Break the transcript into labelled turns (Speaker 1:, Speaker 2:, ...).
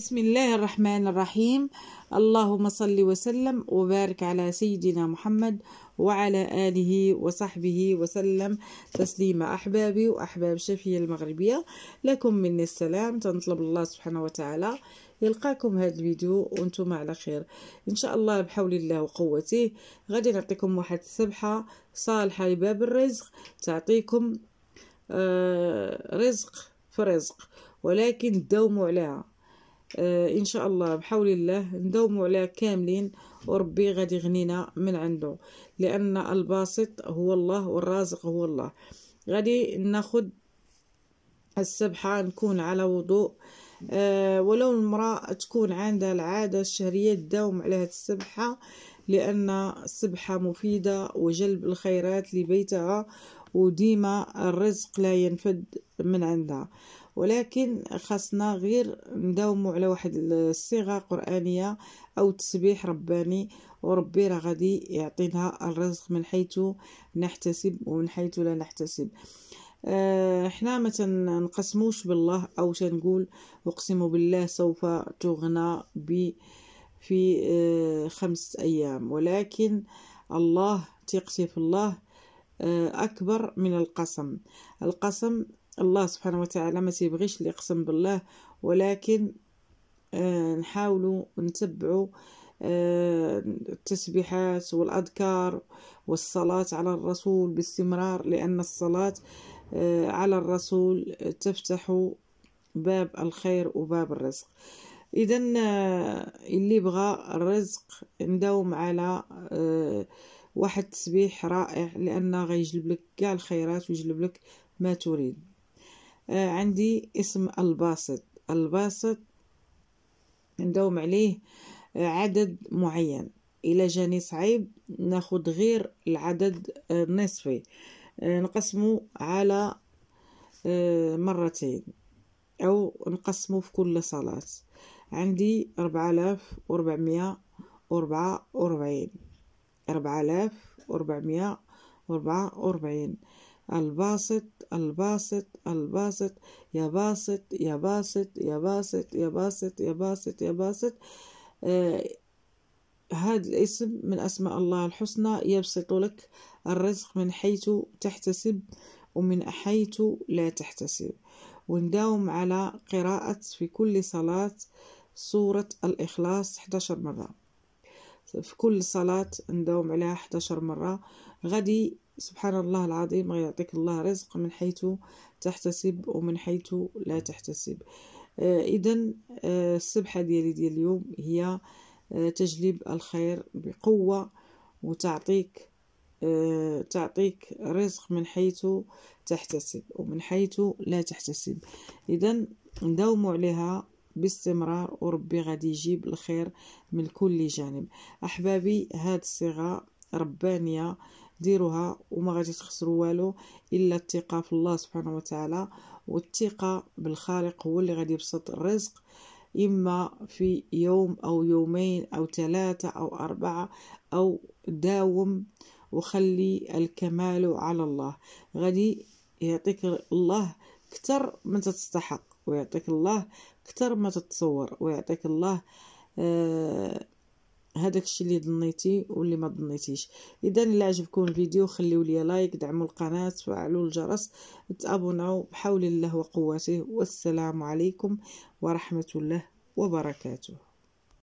Speaker 1: بسم الله الرحمن الرحيم اللهم صل وسلم وبارك على سيدنا محمد وعلى آله وصحبه وسلم تسليم أحبابي وأحباب شفية المغربية لكم من السلام تنطلب الله سبحانه وتعالى يلقاكم هذا الفيديو وانتم على خير ان شاء الله بحول الله وقوته غادي نعطيكم واحد سبحة صالحه لباب الرزق تعطيكم آه، رزق فرزق ولكن داوموا عليها آه، إن شاء الله بحول الله ندوموا عليها كاملين وربي غادي يغنينا من عنده لأن الباسط هو الله والرازق هو الله غادي ناخد السبحة نكون على وضوء أه ولو المرأة تكون عندها العادة الشهرية تداوم على هذه السبحة لأن السبحة مفيدة وجلب الخيرات لبيتها وديما الرزق لا ينفد من عندها ولكن خاصنا غير نداومو على واحد الصيغه قرانيه او تسبيح رباني وربي راه غادي يعطينا الرزق من حيث نحتسب ومن حيث لا نحتسب احنا آه، ما تنقسموش بالله او تنقول اقسم بالله سوف تغنى ب في آه، خمسة أيام ولكن الله تقسي في الله آه، أكبر من القسم القسم الله سبحانه وتعالى ما تيبغيش اللي يقسم بالله ولكن آه نحاولوا نتبعوا آه، التسبيحات والأذكار والصلاة على الرسول باستمرار لأن الصلاة آه، على الرسول تفتح باب الخير وباب الرزق إذا آه، اللي بغى الرزق نداوم على واحد التسبيح رائع لأنه غيجلب لك كاع الخيرات ويجلب لك ما تريد آه، عندي اسم الباسط الباسط ندوم عليه آه، عدد معين إلى جاني صعيب ناخد غير العدد النصفي آه، نقسمه على مرتين أو نقسمه في كل صلاة عندي أربعة آلاف وأربعمية وأربعة وأربعين أربعة آلاف وأربعمية وأربعة وأربعين الباسط الباسط الباسط يا باسط يا باسط يا باسط يا باسط يا باسط يا باسط آه، هذا الاسم من أسماء الله الحسنى يبسط لك الرزق من حيث تحتسب ومن حيث لا تحتسب ونداوم على قراءة في كل صلاة سورة الإخلاص 11 مرة في كل صلاة نداوم عليها 11 مرة غادي سبحان الله العظيم يعطيك الله رزق من حيث تحتسب ومن حيث لا تحتسب آه، اذا آه، السبحه ديالي ديال اليوم هي آه، تجلب الخير بقوه وتعطيك تعطيك رزق من حيث تحتسب ومن حيث لا تحتسب اذا نداوموا عليها باستمرار وربي غادي يجيب الخير من كل جانب احبابي هاد الصيغه ربانيه ديروها وما غادي تخسروا والو الا الثقه في الله سبحانه وتعالى والثقه بالخالق هو اللي غادي يبسط الرزق اما في يوم او يومين او ثلاثه او اربعه او داوم وخلي الكمال على الله غادي يعطيك الله كتر من تستحق ويعطيك الله كتر ما تتصور ويعطيك الله آه هذاك الشيء اللي ظنيتي واللي ما ظنيتيش اذا الا عجبكم الفيديو خليو لي لايك دعموا القناه وفعلوا الجرس تابوناو بحول الله وقوته والسلام عليكم ورحمه الله وبركاته